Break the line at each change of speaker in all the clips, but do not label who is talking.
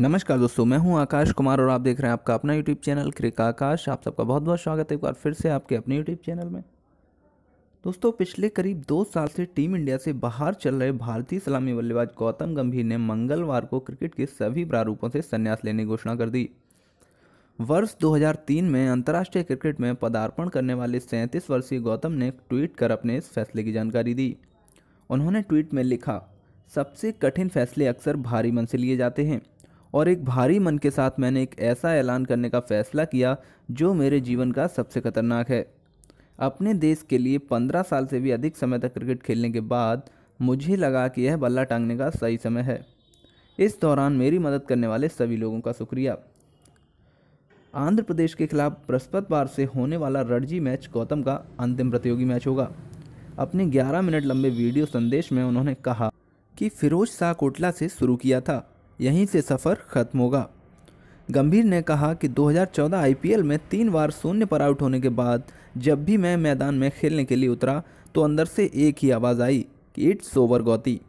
नमस्कार दोस्तों मैं हूं आकाश कुमार और आप देख रहे हैं आपका अपना यूट्यूब चैनल क्रिक आकाश आप सबका बहुत बहुत स्वागत है एक बार फिर से आपके अपने यूट्यूब चैनल में दोस्तों पिछले करीब दो साल से टीम इंडिया से बाहर चल रहे भारतीय सलामी बल्लेबाज गौतम गंभीर ने मंगलवार को क्रिकेट के सभी प्रारूपों से संन्यास लेने की घोषणा कर दी वर्ष 2003 में अंतर्राष्ट्रीय क्रिकेट में पदार्पण करने वाले सैंतीस वर्षीय गौतम ने ट्वीट कर अपने इस फैसले की जानकारी दी उन्होंने ट्वीट में लिखा सबसे कठिन फैसले अक्सर भारी मन से लिए जाते हैं और एक भारी मन के साथ मैंने एक ऐसा ऐलान करने का फैसला किया जो मेरे जीवन का सबसे खतरनाक है अपने देश के लिए पंद्रह साल से भी अधिक समय तक क्रिकेट खेलने के बाद मुझे लगा कि यह बल्ला टांगने का सही समय है इस दौरान मेरी मदद करने वाले सभी लोगों का शुक्रिया आंध्र प्रदेश के खिलाफ बृहस्पतवार से होने वाला रणजी मैच गौतम का अंतिम प्रतियोगी मैच होगा अपने 11 मिनट लंबे वीडियो संदेश में उन्होंने कहा कि फिरोज शाह कोटला से शुरू किया था यहीं से सफ़र ख़त्म होगा गंभीर ने कहा कि 2014 आईपीएल में तीन बार शून्य पर आउट होने के बाद जब भी मैं मैदान में खेलने के लिए उतरा तो अंदर से एक ही आवाज़ आई कि इट्स ओवर गौती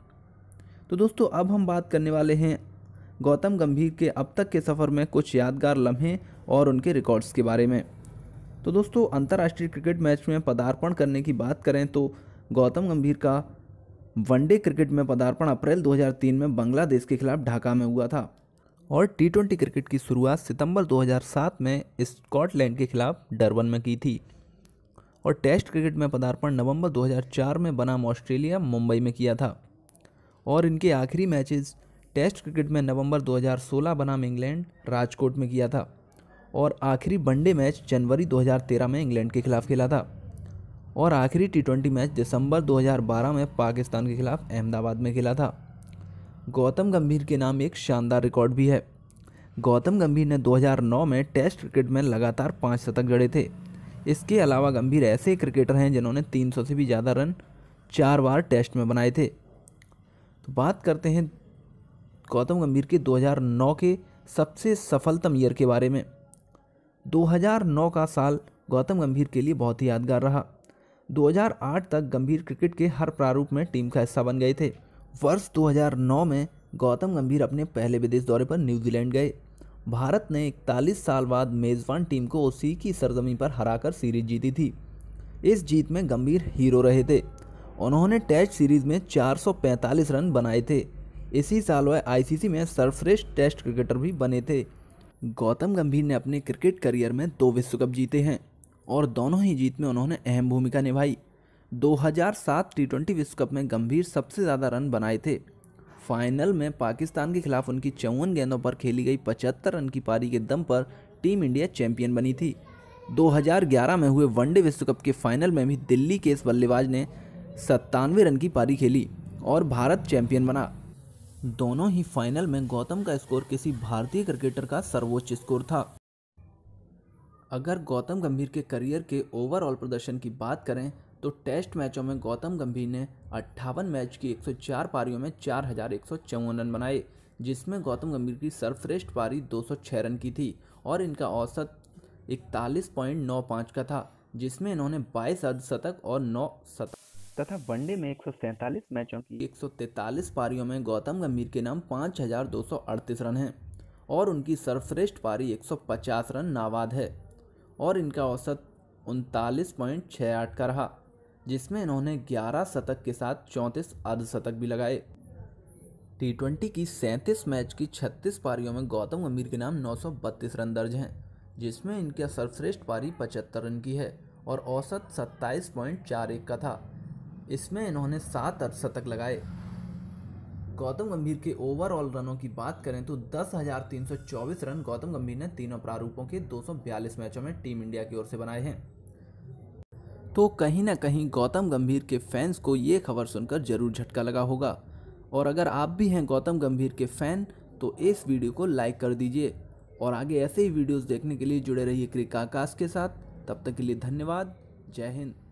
तो दोस्तों अब हम बात करने वाले हैं गौतम गंभीर के अब तक के सफ़र में कुछ यादगार लम्हे और उनके रिकॉर्ड्स के बारे में तो दोस्तों अंतर्राष्ट्रीय क्रिकेट मैच में पदार्पण करने की बात करें तो गौतम गंभीर का वनडे क्रिकेट में पदार्पण अप्रैल 2003 में बांग्लादेश के खिलाफ ढाका में हुआ था और टी ट्वेंटी क्रिकेट की शुरुआत सितंबर 2007 में स्कॉटलैंड के खिलाफ डरबन में की थी और टेस्ट क्रिकेट में पदार्पण नवंबर 2004 में बनाम ऑस्ट्रेलिया मुंबई में किया था और इनके आखिरी मैचेस टेस्ट क्रिकेट में नवंबर 2016 बनाम इंग्लैंड राजकोट में किया था और आखिरी वनडे मैच जनवरी 2013 में इंग्लैंड के खिलाफ खेला था और आखिरी टी मैच दिसंबर 2012 में पाकिस्तान के खिलाफ अहमदाबाद में खेला था गौतम गंभीर के नाम एक शानदार रिकॉर्ड भी है गौतम गंभीर ने 2009 में टेस्ट क्रिकेट में लगातार पाँच शतक जड़े थे इसके अलावा गंभीर ऐसे क्रिकेटर हैं जिन्होंने 300 से भी ज़्यादा रन चार बार टेस्ट में बनाए थे तो बात करते हैं गौतम गंभीर के 2009 के सबसे सफलतम ईयर के बारे में 2009 का साल गौतम गंभीर के लिए बहुत ही यादगार रहा 2008 तक गंभीर क्रिकेट के हर प्रारूप में टीम का हिस्सा बन गए थे वर्ष 2009 में गौतम गंभीर अपने पहले विदेश दौरे पर न्यूजीलैंड गए भारत ने इकतालीस साल बाद मेज़बान टीम को उसी की सरजमी पर हराकर सीरीज जीती थी इस जीत में गंभीर हीरो रहे थे उन्होंने टेस्ट सीरीज में 445 रन बनाए थे इसी साल वह आईसीसी में सर्वश्रेष्ठ टेस्ट क्रिकेटर भी बने थे गौतम गंभीर ने अपने क्रिकेट करियर में दो विश्व कप जीते हैं और दोनों ही जीत में उन्होंने अहम भूमिका निभाई 2007 टी ट्वेंटी विश्व कप में गंभीर सबसे ज़्यादा रन बनाए थे फाइनल में पाकिस्तान के खिलाफ उनकी चौवन गेंदों पर खेली गई पचहत्तर रन की पारी के दम पर टीम इंडिया चैंपियन बनी थी 2011 में हुए वनडे विश्व कप के फाइनल में भी दिल्ली के इस बल्लेबाज ने सत्तानवे रन की पारी खेली और भारत चैंपियन बना दोनों ही फाइनल में गौतम का स्कोर किसी भारतीय क्रिकेटर का सर्वोच्च स्कोर था अगर गौतम गंभीर के करियर के ओवरऑल प्रदर्शन की बात करें तो टेस्ट मैचों में गौतम गंभीर ने अट्ठावन मैच की 104 पारियों में चार रन बनाए जिसमें गौतम गंभीर की सर्वश्रेष्ठ पारी 206 रन की थी और इनका औसत इकतालीस का था जिसमें इन्होंने 22 अर्धशतक और 9 शतक तथा वनडे में 147 मैचों की 143 पारियों में गौतम गंभीर के नाम 5,238 रन हैं और उनकी सर्वश्रेष्ठ पारी 150 रन नाबाद है और इनका औसत उनतालीस पॉइंट छः आठ का रहा जिसमें इन्होंने 11 शतक के साथ 34 अर्धशतक भी लगाए टी ट्वेंटी की सैंतीस मैच की 36 पारियों में गौतम गंभीर के नाम 932 रन दर्ज हैं जिसमें इनका सर्वश्रेष्ठ पारी 75 रन की है और औसत 27.41 का था इसमें इन्होंने सात अर्धशतक लगाए गौतम गंभीर के ओवरऑल रनों की बात करें तो 10,324 रन गौतम गंभीर ने तीनों प्रारूपों के 242 मैचों में टीम इंडिया की ओर से बनाए हैं तो कहीं ना कहीं गौतम गंभीर के फैंस को ये खबर सुनकर जरूर झटका लगा होगा और अगर आप भी हैं गौतम गंभीर के फैन तो इस वीडियो को लाइक कर दीजिए और आगे ऐसे ही वीडियोस देखने के लिए जुड़े रहिए क्रिकाकाश के साथ तब तक के लिए धन्यवाद जय हिंद